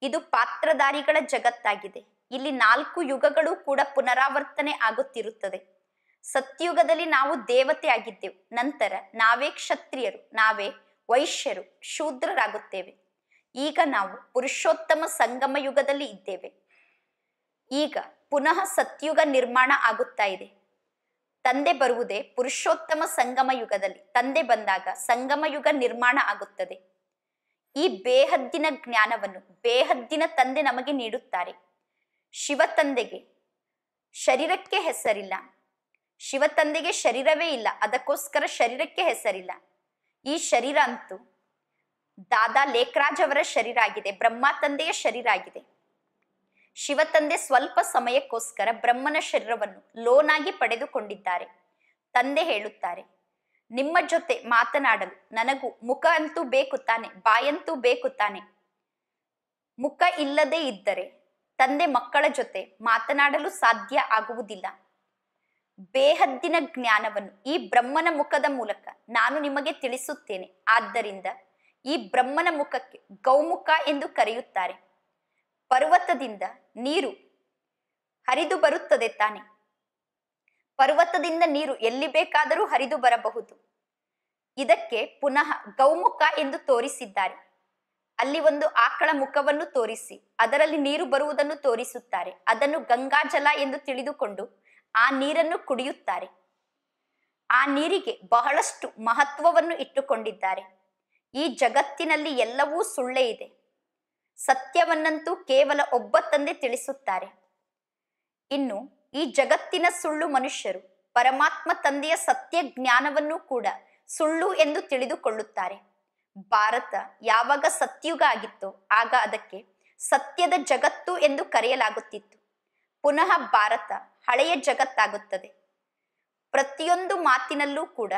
ಇದು ಪಾತ್ರಧಾರಿಗಳ ಜಗತ್ತಾಗಿದೆ ಇಲ್ಲಿ ನಾಲ್ಕು ಯುಗಗಳು ಕೂಡ ಪುನರಾವರ್ತನೆ ಆಗುತ್ತಿರುತ್ತದೆ ಸತ್ಯುಗದಲ್ಲಿ ನಾವು ದೇವತೆ ಆಗಿದ್ದೆವು ನಂತರ ನಾವೇ ಕ್ಷತ್ರಿಯರು ನಾವೇ ವೈಶ್ಯರು ಶೂದ್ರರಾಗುತ್ತೇವೆ ಈಗ ನಾವು ಪುರುಷೋತ್ತಮ ಸಂಗಮ ಯುಗದಲ್ಲಿ ಇದ್ದೇವೆ ಈಗ ಪುನಃ ಸತ್ಯುಗ ನಿರ್ಮಾಣ ಆಗುತ್ತಾ ಇದೆ ತಂದೆ ಬರುವುದೇ ಪುರುಷೋತ್ತಮ ಸಂಗಮ ಯುಗದಲ್ಲಿ ತಂದೆ ಬಂದಾಗ ಸಂಗಮ ಯುಗ ನಿರ್ಮಾಣ ಆಗುತ್ತದೆ ಈ ಬೇಹದ್ದಿನ ಜ್ಞಾನವನ್ನು ಬೇಹದ್ದಿನ ತಂದೆ ನಮಗೆ ನೀಡುತ್ತಾರೆ ಶಿವತಂದೆಗೆ ಶರೀರಕ್ಕೆ ಹೆಸರಿಲ್ಲ ಶಿವತಂದೆಗೆ ಶರೀರವೇ ಇಲ್ಲ ಅದಕ್ಕೋಸ್ಕರ ಶರೀರಕ್ಕೆ ಹೆಸರಿಲ್ಲ ಈ ಶರೀರ ಅಂತೂ ದಾದಾ ಲೇಖರಾಜ್ ಅವರ ಶರೀರ ಆಗಿದೆ ಬ್ರಹ್ಮ ತಂದೆಯ ಶರೀರ ಆಗಿದೆ ಶಿವತಂದೆ ಸ್ವಲ್ಪ ಸಮಯಕ್ಕೋಸ್ಕರ ಬ್ರಹ್ಮನ ಶರೀರವನ್ನು ಲೋನಾಗಿ ಪಡೆದುಕೊಂಡಿದ್ದಾರೆ ತಂದೆ ಹೇಳುತ್ತಾರೆ ನಿಮ್ಮ ಜೊತೆ ಮಾತನಾಡಲು ನನಗೂ ಮುಖ ಅಂತೂ ಬೇಕು ತಾನೆ ಬಾಯಂತೂ ಬೇಕು ತಾನೆ ಮುಖ ಇಲ್ಲದೆ ಇದ್ದರೆ ತಂದೆ ಮಕ್ಕಳ ಜೊತೆ ಮಾತನಾಡಲು ಸಾಧ್ಯ ಆಗುವುದಿಲ್ಲ ಬೇಹದ್ದಿನ ಜ್ಞಾನವನ್ನು ಈ ಬ್ರಹ್ಮನ ಮುಖದ ಮೂಲಕ ನಾನು ನಿಮಗೆ ತಿಳಿಸುತ್ತೇನೆ ಆದ್ದರಿಂದ ಈ ಬ್ರಹ್ಮನ ಮುಖಕ್ಕೆ ಗೌಮುಖ ಎಂದು ಕರೆಯುತ್ತಾರೆ ಪರ್ವತದಿಂದ ನೀರು ಹರಿದು ಬರುತ್ತದೆ ತಾನೆ ಪರ್ವತದಿಂದ ನೀರು ಎಲ್ಲಿ ಬೇಕಾದರೂ ಹರಿದು ಬರಬಹುದು ಇದಕ್ಕೆ ಪುನಃ ಗೌಮುಖ ಎಂದು ತೋರಿಸಿದ್ದಾರೆ ಅಲ್ಲಿ ಒಂದು ಆಕಳ ಮುಖವನ್ನು ತೋರಿಸಿ ಅದರಲ್ಲಿ ನೀರು ಬರುವುದನ್ನು ತೋರಿಸುತ್ತಾರೆ ಅದನ್ನು ಗಂಗಾಜಲ ಎಂದು ತಿಳಿದುಕೊಂಡು ಆ ನೀರನ್ನು ಕುಡಿಯುತ್ತಾರೆ ಆ ನೀರಿಗೆ ಬಹಳಷ್ಟು ಮಹತ್ವವನ್ನು ಇಟ್ಟುಕೊಂಡಿದ್ದಾರೆ ಈ ಜಗತ್ತಿನಲ್ಲಿ ಎಲ್ಲವೂ ಸುಳ್ಳೇ ಇದೆ ಸತ್ಯವನ್ನಂತೂ ಕೇವಲ ಒಬ್ಬ ತಂದೆ ತಿಳಿಸುತ್ತಾರೆ ಇನ್ನು ಈ ಜಗತ್ತಿನ ಸುಳ್ಳು ಮನುಷ್ಯರು ಪರಮಾತ್ಮ ತಂದೆಯ ಸತ್ಯ ಜ್ಞಾನವನ್ನು ಕೂಡ ಸುಳ್ಳು ಎಂದು ತಿಳಿದುಕೊಳ್ಳುತ್ತಾರೆ ಭಾರತ ಯಾವಾಗ ಸತ್ಯುಗ ಆಗಿತ್ತೋ ಆಗ ಅದಕ್ಕೆ ಸತ್ಯದ ಜಗತ್ತು ಎಂದು ಕರೆಯಲಾಗುತ್ತಿತ್ತು ಪುನಃ ಭಾರತ ಹಳೆಯ ಜಗತ್ತಾಗುತ್ತದೆ ಪ್ರತಿಯೊಂದು ಮಾತಿನಲ್ಲೂ ಕೂಡ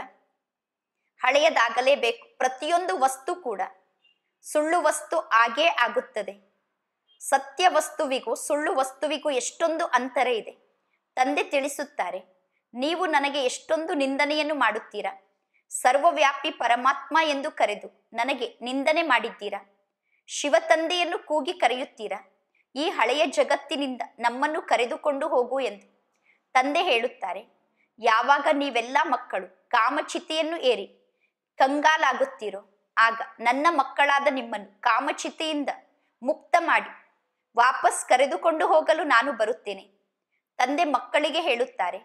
ಹಳೆಯದಾಗಲೇಬೇಕು ಪ್ರತಿಯೊಂದು ವಸ್ತು ಕೂಡ ಸುಳ್ಳು ವಸ್ತು ಆಗೇ ಆಗುತ್ತದೆ ಸತ್ಯ ವಸ್ತುವಿಗೂ ಸುಳ್ಳು ವಸ್ತುವಿಗೂ ಎಷ್ಟೊಂದು ಅಂತರ ಇದೆ ತಂದೆ ತಿಳಿಸುತ್ತಾರೆ ನೀವು ನನಗೆ ಎಷ್ಟೊಂದು ನಿಂದನೆಯನ್ನು ಮಾಡುತ್ತೀರಾ ಸರ್ವವ್ಯಾಪಿ ಪರಮಾತ್ಮ ಎಂದು ಕರೆದು ನನಗೆ ನಿಂದನೆ ಮಾಡಿದ್ದೀರಾ ತಂದೆಯನ್ನು ಕೂಗಿ ಕರೆಯುತ್ತೀರಾ ಈ ಹಳೆಯ ಜಗತ್ತಿನಿಂದ ನಮ್ಮನ್ನು ಕರೆದುಕೊಂಡು ಹೋಗು ಎಂದು ತಂದೆ ಹೇಳುತ್ತಾರೆ ಯಾವಾಗ ನೀವೆಲ್ಲ ಮಕ್ಕಳು ಕಾಮಚಿತೆಯನ್ನು ಏರಿ ಕಂಗಾಲಾಗುತ್ತೀರೋ ಆಗ ನನ್ನ ಮಕ್ಕಳಾದ ನಿಮ್ಮನ್ನು ಕಾಮಚಿತೆಯಿಂದ ಮುಕ್ತ ಮಾಡಿ ವಾಪಸ್ ಕರೆದುಕೊಂಡು ಹೋಗಲು ನಾನು ಬರುತ್ತೇನೆ ತಂದೆ ಮಕ್ಕಳಿಗೆ ಹೇಳುತ್ತಾರೆ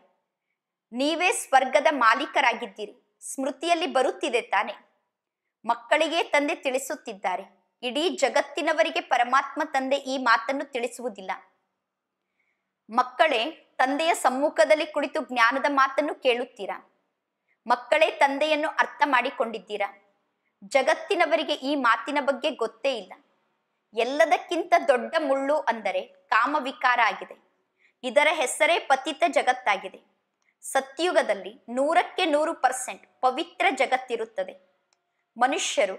ನೀವೇ ಸ್ವರ್ಗದ ಮಾಲೀಕರಾಗಿದ್ದೀರಿ ಸ್ಮೃತಿಯಲ್ಲಿ ಬರುತ್ತಿದೆ ತಾನೆ ಮಕ್ಕಳಿಗೆ ತಂದೆ ತಿಳಿಸುತ್ತಿದ್ದಾರೆ ಇಡೀ ಜಗತ್ತಿನವರಿಗೆ ಪರಮಾತ್ಮ ತಂದೆ ಈ ಮಾತನ್ನು ತಿಳಿಸುವುದಿಲ್ಲ ಮಕ್ಕಳೇ ತಂದೆಯ ಸಮ್ಮುಖದಲ್ಲಿ ಕುಳಿತು ಜ್ಞಾನದ ಮಾತನ್ನು ಕೇಳುತ್ತೀರಾ ಮಕ್ಕಳೇ ತಂದೆಯನ್ನು ಅರ್ಥ ಮಾಡಿಕೊಂಡಿದ್ದೀರಾ ಜಗತ್ತಿನವರಿಗೆ ಈ ಮಾತಿನ ಬಗ್ಗೆ ಗೊತ್ತೇ ಇಲ್ಲ ಎಲ್ಲದಕ್ಕಿಂತ ದೊಡ್ಡ ಮುಳ್ಳು ಅಂದರೆ ಕಾಮವಿಕಾರ ಆಗಿದೆ ಇದರ ಹೆಸರೇ ಪತಿತ ಜಗತ್ತಾಗಿದೆ ಸತ್ಯುಗದಲ್ಲಿ ನೂರಕ್ಕೆ ನೂರು ಪರ್ಸೆಂಟ್ ಪವಿತ್ರ ಜಗತ್ತಿರುತ್ತದೆ ಮನುಷ್ಯರು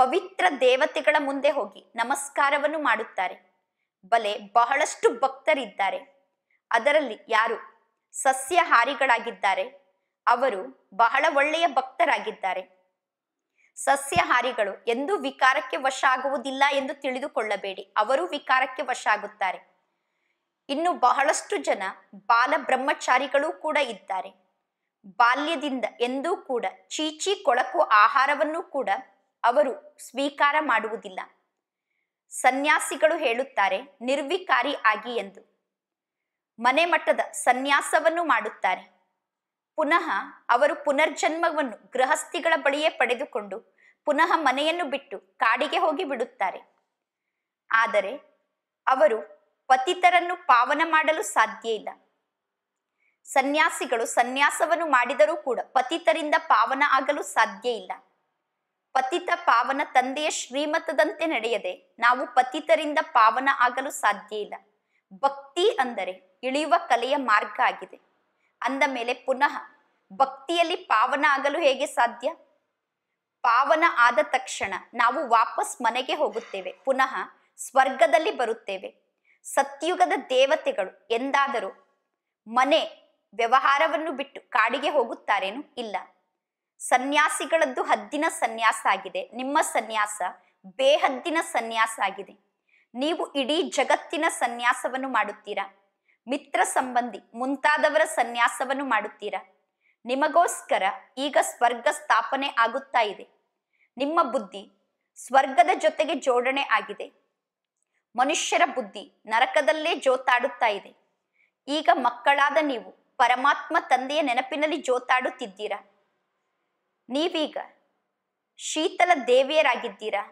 ಪವಿತ್ರ ದೇವತೆಗಳ ಮುಂದೆ ಹೋಗಿ ನಮಸ್ಕಾರವನ್ನು ಮಾಡುತ್ತಾರೆ ಬಲೆ ಬಹಳಷ್ಟು ಭಕ್ತರಿದ್ದಾರೆ ಅದರಲ್ಲಿ ಯಾರು ಸಸ್ಯಹಾರಿಗಳಾಗಿದ್ದಾರೆ ಅವರು ಬಹಳ ಒಳ್ಳೆಯ ಭಕ್ತರಾಗಿದ್ದಾರೆ ಸಸ್ಯಹಾರಿಗಳು ಎಂದೂ ವಿಕಾರಕ್ಕೆ ವಶ ಆಗುವುದಿಲ್ಲ ಎಂದು ತಿಳಿದುಕೊಳ್ಳಬೇಡಿ ಅವರು ವಿಕಾರಕ್ಕೆ ವಶ ಆಗುತ್ತಾರೆ ಇನ್ನು ಬಹಳಷ್ಟು ಜನ ಬಾಲ ಬ್ರಹ್ಮಚಾರಿಗಳು ಕೂಡ ಇದ್ದಾರೆ ಬಾಲ್ಯದಿಂದ ಎಂದೂ ಕೂಡ ಚೀಚಿ ಕೊಳಕು ಆಹಾರವನ್ನು ಕೂಡ ಅವರು ಸ್ವೀಕಾರ ಮಾಡುವುದಿಲ್ಲ ಸನ್ಯಾಸಿಗಳು ಹೇಳುತ್ತಾರೆ ನಿರ್ವಿಕಾರಿ ಆಗಿ ಎಂದು ಮನೆ ಮಟ್ಟದ ಸನ್ಯಾಸವನ್ನು ಮಾಡುತ್ತಾರೆ ಪುನಃ ಅವರು ಪುನರ್ಜನ್ಮವನ್ನು ಗೃಹಸ್ಥಿಗಳ ಬಳಿಯೇ ಪಡೆದುಕೊಂಡು ಪುನಃ ಮನೆಯನ್ನು ಬಿಟ್ಟು ಕಾಡಿಗೆ ಹೋಗಿ ಬಿಡುತ್ತಾರೆ ಆದರೆ ಅವರು ಪತಿತರನ್ನು ಪಾವನ ಮಾಡಲು ಸಾಧ್ಯ ಇಲ್ಲ ಸನ್ಯಾಸಿಗಳು ಸನ್ಯಾಸವನ್ನು ಮಾಡಿದರೂ ಕೂಡ ಪತಿತರಿಂದ ಪಾವನ ಆಗಲು ಸಾಧ್ಯ ಇಲ್ಲ ಪತಿತ ಪಾವನ ತಂದೆಯ ಶ್ರೀಮತದಂತೆ ನಡೆಯದೆ ನಾವು ಪತಿತರಿಂದ ಪಾವನ ಆಗಲು ಸಾಧ್ಯ ಇಲ್ಲ ಭಕ್ತಿ ಅಂದರೆ ಇಳಿಯುವ ಕಲೆಯ ಮಾರ್ಗ ಆಗಿದೆ ಅಂದ ಮೇಲೆ ಪುನಃ ಭಕ್ತಿಯಲ್ಲಿ ಪಾವನ ಆಗಲು ಹೇಗೆ ಸಾಧ್ಯ ಪಾವನ ಆದ ತಕ್ಷಣ ನಾವು ವಾಪಸ್ ಮನೆಗೆ ಹೋಗುತ್ತೇವೆ ಪುನಃ ಸ್ವರ್ಗದಲ್ಲಿ ಬರುತ್ತೇವೆ ಸತ್ಯುಗದ ದೇವತೆಗಳು ಎಂದಾದರೂ ಮನೆ ವ್ಯವಹಾರವನ್ನು ಬಿಟ್ಟು ಕಾಡಿಗೆ ಹೋಗುತ್ತಾರೇನು ಇಲ್ಲ ಸನ್ಯಾಸಿಗಳದ್ದು ಹದ್ದಿನ ಸನ್ಯಾಸ ಆಗಿದೆ ನಿಮ್ಮ ಸನ್ಯಾಸ ಬೇಹದ್ದಿನ ಸನ್ಯಾಸ ಆಗಿದೆ ನೀವು ಇಡೀ ಜಗತ್ತಿನ ಸನ್ಯಾಸವನ್ನು ಮಾಡುತ್ತೀರಾ ಮಿತ್ರ ಸಂಬಂಧಿ ಮುಂತಾದವರ ಸನ್ಯಾಸವನ್ನು ಮಾಡುತ್ತೀರಾ ನಿಮಗೋಸ್ಕರ ಈಗ ಸ್ವರ್ಗ ಸ್ಥಾಪನೆ ಆಗುತ್ತಾ ಇದೆ ನಿಮ್ಮ ಬುದ್ಧಿ ಸ್ವರ್ಗದ ಜೊತೆಗೆ ಜೋಡಣೆ ಆಗಿದೆ ಮನುಷ್ಯರ ಬುದ್ಧಿ ನರಕದಲ್ಲೇ ಜೋತಾಡುತ್ತಾ ಇದೆ ಈಗ ಮಕ್ಕಳಾದ ನೀವು ಪರಮಾತ್ಮ ತಂದೆಯ ನೆನಪಿನಲ್ಲಿ ಜೋತಾಡುತ್ತಿದ್ದೀರಾ ನೀವೀಗ ಶೀತಲ ದೇವಿಯರಾಗಿದ್ದೀರಾ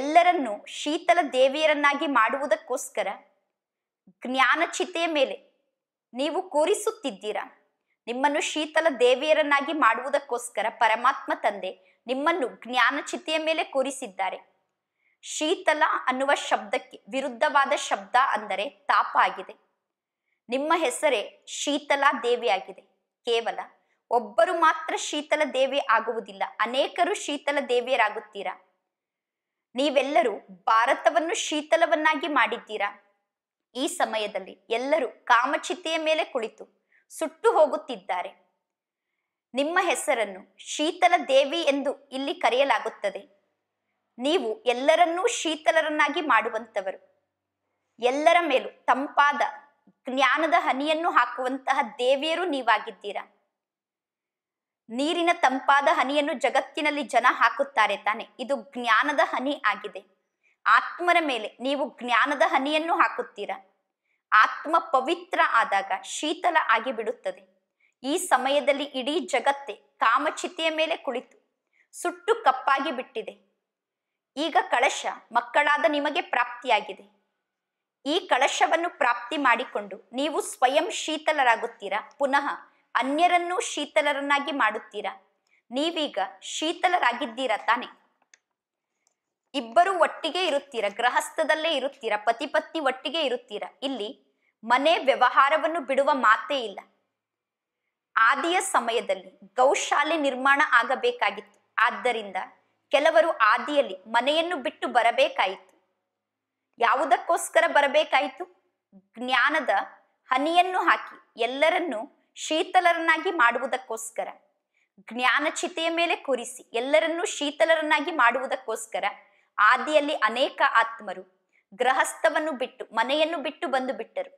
ಎಲ್ಲರನ್ನೂ ಶೀತಲ ದೇವಿಯರನ್ನಾಗಿ ಮಾಡುವುದಕ್ಕೋಸ್ಕರ ಜ್ಞಾನಚಿತೆಯ ಮೇಲೆ ನೀವು ಕೂರಿಸುತ್ತಿದ್ದೀರಾ ನಿಮ್ಮನ್ನು ಶೀತಲ ದೇವಿಯರನ್ನಾಗಿ ಮಾಡುವುದಕ್ಕೋಸ್ಕರ ಪರಮಾತ್ಮ ತಂದೆ ನಿಮ್ಮನ್ನು ಜ್ಞಾನಚಿತೆಯ ಮೇಲೆ ಕೂರಿಸಿದ್ದಾರೆ ಶೀತಲ ಅನ್ನುವ ಶಬ್ದಕ್ಕೆ ವಿರುದ್ಧವಾದ ಶಬ್ದ ಅಂದರೆ ತಾಪ ಆಗಿದೆ ನಿಮ್ಮ ಹೆಸರೇ ಶೀತಲ ದೇವಿಯಾಗಿದೆ ಕೇವಲ ಒಬ್ಬರು ಮಾತ್ರ ಶೀತಲ ದೇವಿ ಆಗುವುದಿಲ್ಲ ಅನೇಕರು ಶೀತಲ ದೇವಿಯರಾಗುತ್ತೀರಾ ನೀವೆಲ್ಲರೂ ಭಾರತವನ್ನು ಶೀತಲವನ್ನಾಗಿ ಮಾಡಿದ್ದೀರಾ ಈ ಸಮಯದಲ್ಲಿ ಎಲ್ಲರೂ ಕಾಮಚಿತೆಯ ಮೇಲೆ ಕುಳಿತು ಸುಟ್ಟು ಹೋಗುತ್ತಿದ್ದಾರೆ ನಿಮ್ಮ ಹೆಸರನ್ನು ಶೀತಲ ದೇವಿ ಎಂದು ಇಲ್ಲಿ ಕರೆಯಲಾಗುತ್ತದೆ ನೀವು ಎಲ್ಲರನ್ನೂ ಶೀತಲರನ್ನಾಗಿ ಮಾಡುವಂಥವರು ಎಲ್ಲರ ಮೇಲೂ ತಂಪಾದ ಜ್ಞಾನದ ಹನಿಯನ್ನು ಹಾಕುವಂತಹ ದೇವಿಯರು ನೀವಾಗಿದ್ದೀರಾ ನೀರಿನ ತಂಪಾದ ಹನಿಯನ್ನು ಜಗತ್ತಿನಲ್ಲಿ ಜನ ಹಾಕುತ್ತಾರೆ ತಾನೆ ಇದು ಜ್ಞಾನದ ಹನಿ ಆಗಿದೆ ಆತ್ಮರ ಮೇಲೆ ನೀವು ಜ್ಞಾನದ ಹನಿಯನ್ನು ಹಾಕುತ್ತೀರಾ ಆತ್ಮ ಪವಿತ್ರ ಆದಾಗ ಶೀತಲ ಆಗಿ ಬಿಡುತ್ತದೆ ಈ ಸಮಯದಲ್ಲಿ ಇಡೀ ಜಗತ್ತೇ ಕಾಮಚಿತಿಯ ಮೇಲೆ ಕುಳಿತು ಸುಟ್ಟು ಕಪ್ಪಾಗಿ ಬಿಟ್ಟಿದೆ ಈಗ ಕಳಶ ಮಕ್ಕಳಾದ ನಿಮಗೆ ಪ್ರಾಪ್ತಿಯಾಗಿದೆ ಈ ಕಳಶವನ್ನು ಪ್ರಾಪ್ತಿ ಮಾಡಿಕೊಂಡು ನೀವು ಸ್ವಯಂ ಶೀತಲರಾಗುತ್ತೀರಾ ಪುನಃ ಅನ್ಯರನ್ನೂ ಶೀತಲರನ್ನಾಗಿ ಮಾಡುತ್ತೀರಾ ನೀವೀಗ ಶೀತಲರಾಗಿದ್ದೀರಾ ತಾನೆ ಇಬ್ಬರು ಒಟ್ಟಿಗೆ ಇರುತ್ತೀರಾ ಗೃಹಸ್ಥದಲ್ಲೇ ಇರುತ್ತೀರಾ ಪತಿಪತ್ನಿ ಒಟ್ಟಿಗೆ ಇರುತ್ತೀರಾ ಇಲ್ಲಿ ಮನೆ ವ್ಯವಹಾರವನ್ನು ಬಿಡುವ ಮಾತೇ ಇಲ್ಲ ಆದಿಯ ಸಮಯದಲ್ಲಿ ಗೌಶಾಲೆ ನಿರ್ಮಾಣ ಆಗಬೇಕಾಗಿತ್ತು ಆದ್ದರಿಂದ ಕೆಲವರು ಆದಿಯಲ್ಲಿ ಮನೆಯನ್ನು ಬಿಟ್ಟು ಬರಬೇಕಾಯಿತು ಯಾವುದಕ್ಕೋಸ್ಕರ ಬರಬೇಕಾಯಿತು ಜ್ಞಾನದ ಹನಿಯನ್ನು ಹಾಕಿ ಎಲ್ಲರನ್ನೂ ಶೀತಲರನ್ನಾಗಿ ಮಾಡುವುದಕ್ಕೋಸ್ಕರ ಜ್ಞಾನ ಚಿತೆಯ ಮೇಲೆ ಕೂರಿಸಿ ಎಲ್ಲರನ್ನೂ ಶೀತಲರನ್ನಾಗಿ ಮಾಡುವುದಕ್ಕೋಸ್ಕರ ಆದಿಯಲ್ಲಿ ಅನೇಕ ಆತ್ಮರು ಗೃಹಸ್ಥವನ್ನು ಬಿಟ್ಟು ಮನೆಯನ್ನು ಬಿಟ್ಟು ಬಂದು ಬಿಟ್ಟರು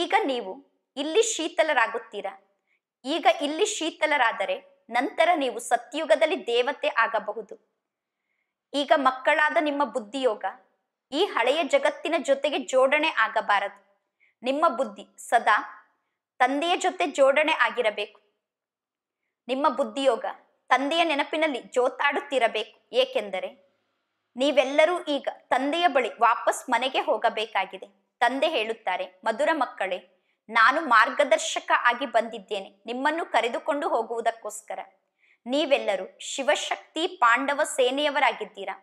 ಈಗ ನೀವು ಇಲ್ಲಿ ಶೀತಲರಾಗುತ್ತೀರಾ ಈಗ ಇಲ್ಲಿ ಶೀತಲರಾದರೆ ನಂತರ ನೀವು ಸತ್ಯುಗದಲ್ಲಿ ದೇವತೆ ಆಗಬಹುದು ಈಗ ಮಕ್ಕಳಾದ ನಿಮ್ಮ ಬುದ್ಧಿಯೋಗ ಈ ಹಳೆಯ ಜಗತ್ತಿನ ಜೊತೆಗೆ ಜೋಡಣೆ ಆಗಬಾರದು ನಿಮ್ಮ ಬುದ್ಧಿ ಸದಾ ತಂದೆಯ ಜೊತೆ ಜೋಡಣೆ ಆಗಿರಬೇಕು ನಿಮ್ಮ ಬುದ್ಧಿಯೋಗ ತಂದೆಯ ನೆನಪಿನಲ್ಲಿ ಜೋತಾಡುತ್ತಿರಬೇಕು ಏಕೆಂದರೆ ನೀವೆಲ್ಲರೂ ಈಗ ತಂದೆಯ ಬಳಿ ವಾಪಸ್ ಮನೆಗೆ ಹೋಗಬೇಕಾಗಿದೆ ತಂದೆ ಹೇಳುತ್ತಾರೆ ಮಧುರ ಮಕ್ಕಳೇ ನಾನು ಮಾರ್ಗದರ್ಶಕ ಆಗಿ ಬಂದಿದ್ದೇನೆ ನಿಮ್ಮನ್ನು ಕರೆದುಕೊಂಡು ಹೋಗುವುದಕ್ಕೋಸ್ಕರ ನೀವೆಲ್ಲರೂ ಶಿವಶಕ್ತಿ ಪಾಂಡವ ಸೇನೆಯವರಾಗಿದ್ದೀರಾ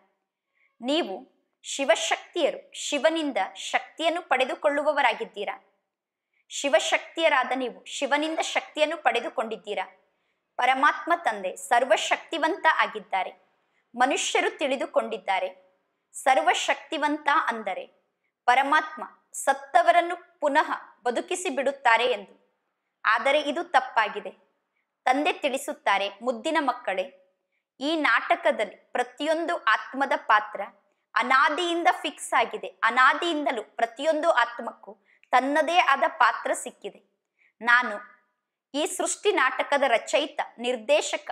ನೀವು ಶಿವಶಕ್ತಿಯರು ಶಿವನಿಂದ ಶಕ್ತಿಯನ್ನು ಪಡೆದುಕೊಳ್ಳುವವರಾಗಿದ್ದೀರಾ ಶಿವಶಕ್ತಿಯರಾದ ನೀವು ಶಿವನಿಂದ ಶಕ್ತಿಯನ್ನು ಪಡೆದುಕೊಂಡಿದ್ದೀರಾ ಪರಮಾತ್ಮ ತಂದೆ ಸರ್ವಶಕ್ತಿವಂತ ಆಗಿದ್ದಾರೆ ಮನುಷ್ಯರು ತಿಳಿದುಕೊಂಡಿದ್ದಾರೆ ಸರ್ವಶಕ್ತಿವಂತ ಅಂದರೆ ಪರಮಾತ್ಮ ಸತ್ತವರನ್ನು ಪುನಃ ಬದುಕಿಸಿ ಬಿಡುತ್ತಾರೆ ಎಂದು ಆದರೆ ಇದು ತಪ್ಪಾಗಿದೆ ತಂದೆ ತಿಳಿಸುತ್ತಾರೆ ಮುದ್ದಿನ ಮಕ್ಕಳೇ ಈ ನಾಟಕದಲ್ಲಿ ಪ್ರತಿಯೊಂದು ಆತ್ಮದ ಪಾತ್ರ ಅನಾದಿಯಿಂದ ಫಿಕ್ಸ್ ಆಗಿದೆ ಅನಾದಿಯಿಂದಲೂ ಪ್ರತಿಯೊಂದು ಆತ್ಮಕ್ಕೂ ತನ್ನದೇ ಆದ ಪಾತ್ರ ಸಿಕ್ಕಿದೆ ನಾನು ಈ ಸೃಷ್ಟಿ ನಾಟಕದ ರಚಯಿತ ನಿರ್ದೇಶಕ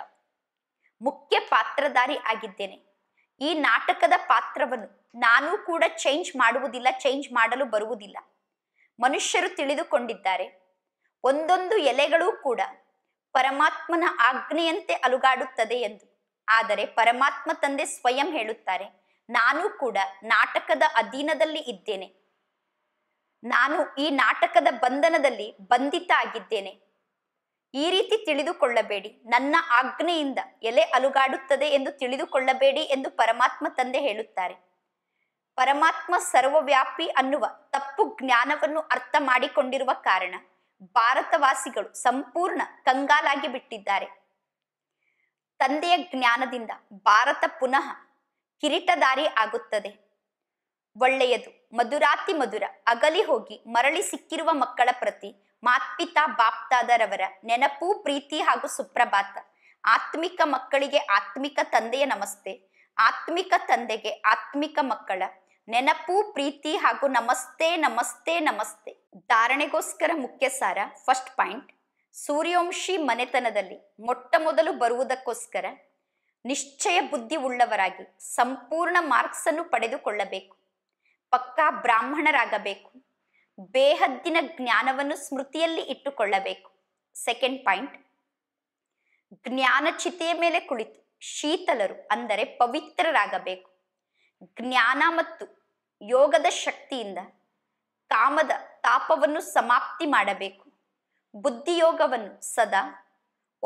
ಮುಖ್ಯ ಪಾತ್ರಧಾರಿ ಆಗಿದ್ದೇನೆ ಈ ನಾಟಕದ ಪಾತ್ರವನ್ನು ನಾನು ಕೂಡ ಚೇಂಜ್ ಮಾಡುವುದಿಲ್ಲ ಚೇಂಜ್ ಮಾಡಲು ಬರುವುದಿಲ್ಲ ಮನುಷ್ಯರು ತಿಳಿದುಕೊಂಡಿದ್ದಾರೆ ಒಂದೊಂದು ಎಲೆಗಳೂ ಕೂಡ ಪರಮಾತ್ಮನ ಆಜ್ಞೆಯಂತೆ ಅಲುಗಾಡುತ್ತದೆ ಎಂದು ಆದರೆ ಪರಮಾತ್ಮ ತಂದೆ ಸ್ವಯಂ ಹೇಳುತ್ತಾರೆ ನಾನು ಕೂಡ ನಾಟಕದ ಅಧೀನದಲ್ಲಿ ಇದ್ದೇನೆ ನಾನು ಈ ನಾಟಕದ ಬಂಧನದಲ್ಲಿ ಬಂಧಿತ ಆಗಿದ್ದೇನೆ ಈ ರೀತಿ ತಿಳಿದುಕೊಳ್ಳಬೇಡಿ ನನ್ನ ಆಜ್ಞೆಯಿಂದ ಎಲೆ ಅಲುಗಾಡುತ್ತದೆ ಎಂದು ತಿಳಿದುಕೊಳ್ಳಬೇಡಿ ಎಂದು ಪರಮಾತ್ಮ ತಂದೆ ಹೇಳುತ್ತಾರೆ ಪರಮಾತ್ಮ ಸರ್ವವ್ಯಾಪಿ ಅನ್ನುವ ತಪ್ಪು ಜ್ಞಾನವನ್ನು ಅರ್ಥ ಮಾಡಿಕೊಂಡಿರುವ ಕಾರಣ ಭಾರತವಾಸಿಗಳು ಸಂಪೂರ್ಣ ಕಂಗಾಲಾಗಿ ಬಿಟ್ಟಿದ್ದಾರೆ ತಂದೆಯ ಜ್ಞಾನದಿಂದ ಭಾರತ ಪುನಃ ಕಿರೀಟದಾರಿ ಆಗುತ್ತದೆ ಒಳ್ಳೆಯದು ಮಧುರಾತಿ ಮಧುರ ಅಗಲಿ ಹೋಗಿ ಮರಳಿ ಸಿಕ್ಕಿರುವ ಮಕ್ಕಳ ಪ್ರತಿ ಮಾತ್ಪಿತಾ ಬಾಪ್ತಾದರವರ ನೆನಪು ಪ್ರೀತಿ ಹಾಗೂ ಸುಪ್ರಭಾತ ಆತ್ಮಿಕ ಮಕ್ಕಳಿಗೆ ಆತ್ಮಿಕ ತಂದೆಯ ನಮಸ್ತೆ ಆತ್ಮಿಕ ತಂದೆಗೆ ಆತ್ಮಿಕ ಮಕ್ಕಳ ನೆನಪು ಪ್ರೀತಿ ಹಾಗೂ ನಮಸ್ತೆ ನಮಸ್ತೆ ನಮಸ್ತೆ ಧಾರಣೆಗೋಸ್ಕರ ಮುಖ್ಯ ಸಾರ ಫಸ್ಟ್ ಪಾಯಿಂಟ್ ಸೂರ್ಯವಂಶಿ ಮನೆತನದಲ್ಲಿ ಮೊಟ್ಟ ಮೊದಲು ಬರುವುದಕ್ಕೋಸ್ಕರ ನಿಶ್ಚಯ ಬುದ್ಧಿ ಉಳ್ಳವರಾಗಿ ಸಂಪೂರ್ಣ ಮಾರ್ಕ್ಸನ್ನು ಪಡೆದುಕೊಳ್ಳಬೇಕು ಪಕ್ಕಾ ಬ್ರಾಹ್ಮಣರಾಗಬೇಕು ಬೇಹದ್ದಿನ ಜ್ಞಾನವನ್ನು ಸ್ಮೃತಿಯಲ್ಲಿ ಇಟ್ಟುಕೊಳ್ಳಬೇಕು ಸೆಕೆಂಡ್ ಪಾಯಿಂಟ್ ಜ್ಞಾನ ಚಿತೆಯ ಮೇಲೆ ಕುಳಿತು ಶೀತಲರು ಅಂದರೆ ಪವಿತ್ರರಾಗಬೇಕು ಜ್ಞಾನ ಮತ್ತು ಯೋಗದ ಶಕ್ತಿಯಿಂದ ಕಾಮದ ತಾಪವನ್ನು ಸಮಾಪ್ತಿ ಮಾಡಬೇಕು ಬುದ್ಧಿಯೋಗವನ್ನು ಸದಾ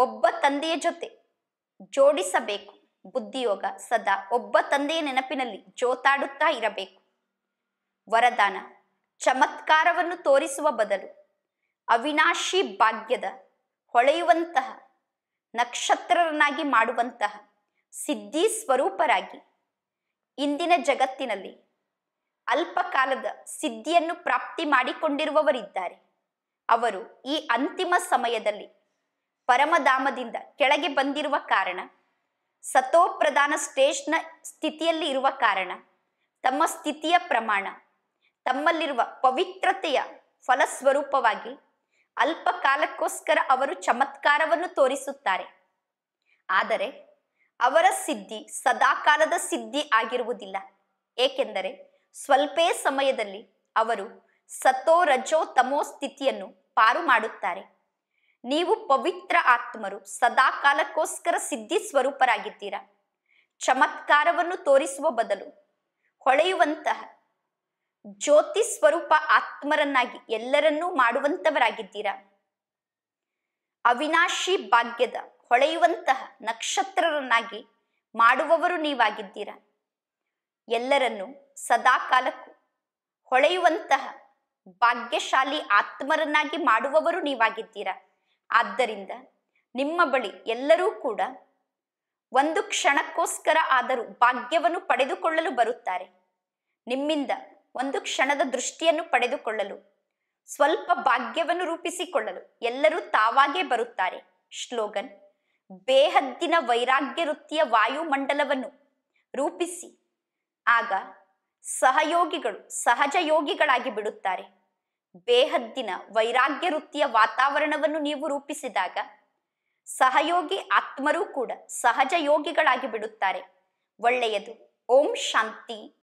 ಒಬ್ಬ ತಂದೆಯ ಜೊತೆ ಜೋಡಿಸಬೇಕು ಬುದ್ಧಿಯೋಗ ಸದಾ ಒಬ್ಬ ತಂದೆಯ ನೆನಪಿನಲ್ಲಿ ಜೋತಾಡುತ್ತಾ ಇರಬೇಕು ವರದಾನ ಚಮತ್ಕಾರವನ್ನು ತೋರಿಸುವ ಬದಲು ಅವಿನಾಶಿ ಭಾಗ್ಯದ ಹೊಳೆಯುವಂತಹ ನಕ್ಷತ್ರರನ್ನಾಗಿ ಮಾಡುವಂತಹ ಸಿದ್ಧಿ ಸ್ವರೂಪರಾಗಿ ಇಂದಿನ ಜಗತ್ತಿನಲ್ಲಿ ಅಲ್ಪಕಾಲದ ಸಿದ್ಧಿಯನ್ನು ಪ್ರಾಪ್ತಿ ಮಾಡಿಕೊಂಡಿರುವವರಿದ್ದಾರೆ ಅವರು ಈ ಅಂತಿಮ ಸಮಯದಲ್ಲಿ ಪರಮಧಾಮದಿಂದ ಕೆಳಗೆ ಬಂದಿರುವ ಕಾರಣ ಸತೋಪ್ರಧಾನ ಸ್ಟೇಜ್ನ ಸ್ಥಿತಿಯಲ್ಲಿ ಇರುವ ಕಾರಣ ತಮ್ಮ ಸ್ಥಿತಿಯ ಪ್ರಮಾಣ ತಮ್ಮಲ್ಲಿರುವ ಪವಿತ್ರತೆಯ ಫಲಸ್ವರೂಪವಾಗಿ ಅಲ್ಪ ಕಾಲಕ್ಕೋಸ್ಕರ ಅವರು ಚಮತ್ಕಾರವನ್ನು ತೋರಿಸುತ್ತಾರೆ ಆದರೆ ಅವರ ಸಿದ್ಧಿ ಸದಾಕಾಲದ ಸಿದ್ಧಿ ಆಗಿರುವುದಿಲ್ಲ ಏಕೆಂದರೆ ಸ್ವಲ್ಪೇ ಸಮಯದಲ್ಲಿ ಅವರು ಸತೋ ರಜೋ ತಮೋ ಸ್ಥಿತಿಯನ್ನು ಪಾರು ಮಾಡುತ್ತಾರೆ ನೀವು ಪವಿತ್ರ ಆತ್ಮರು ಸದಾಕಾಲಕ್ಕೋಸ್ಕರ ಸಿದ್ಧಿ ಸ್ವರೂಪರಾಗಿದ್ದೀರಾ ಚಮತ್ಕಾರವನ್ನು ತೋರಿಸುವ ಬದಲು ಹೊಳೆಯುವಂತಹ ಜ್ಯೋತಿ ಸ್ವರೂಪ ಆತ್ಮರನ್ನಾಗಿ ಎಲ್ಲರನ್ನೂ ಮಾಡುವಂತವರಾಗಿದ್ದೀರಾ ಅವಿನಾಶಿ ಭಾಗ್ಯದ ಹೊಳೆಯುವಂತಹ ನಕ್ಷತ್ರರನ್ನಾಗಿ ಮಾಡುವವರು ನೀವಾಗಿದ್ದೀರಾ ಎಲ್ಲರನ್ನೂ ಸದಾಕಾಲಕ್ಕೂ ಹೊಳೆಯುವಂತಹ ಭಾಗ್ಯಶಾಲಿ ಆತ್ಮರನ್ನಾಗಿ ಮಾಡುವವರು ನೀವಾಗಿದ್ದೀರಾ ಆದ್ದರಿಂದ ನಿಮ್ಮ ಬಳಿ ಎಲ್ಲರೂ ಕೂಡ ಒಂದು ಕ್ಷಣಕ್ಕೋಸ್ಕರ ಆದರೂ ಭಾಗ್ಯವನ್ನು ಪಡೆದುಕೊಳ್ಳಲು ಬರುತ್ತಾರೆ ನಿಮ್ಮಿಂದ ಒಂದು ಕ್ಷಣದ ದೃಷ್ಟಿಯನ್ನು ಪಡೆದುಕೊಳ್ಳಲು ಸ್ವಲ್ಪ ಭಾಗ್ಯವನ್ನು ರೂಪಿಸಿಕೊಳ್ಳಲು ಎಲ್ಲರೂ ತಾವಾಗೇ ಬರುತ್ತಾರೆ ಶ್ಲೋಗನ್ ಬೇಹದ್ದಿನ ವೈರಾಗ್ಯ ವೃತ್ತಿಯ ವಾಯುಮಂಡಲವನ್ನು ರೂಪಿಸಿ ಆಗ ಸಹಯೋಗಿಗಳು ಸಹಜ ಯೋಗಿಗಳಾಗಿ ಬಿಡುತ್ತಾರೆ ಬೇಹದ್ದಿನ ವೈರಾಗ್ಯ ವೃತ್ತಿಯ ವಾತಾವರಣವನ್ನು ನೀವು ರೂಪಿಸಿದಾಗ ಸಹಯೋಗಿ ಆತ್ಮರೂ ಕೂಡ ಸಹಜ ಯೋಗಿಗಳಾಗಿ ಬಿಡುತ್ತಾರೆ ಒಳ್ಳೆಯದು ಓಂ ಶಾಂತಿ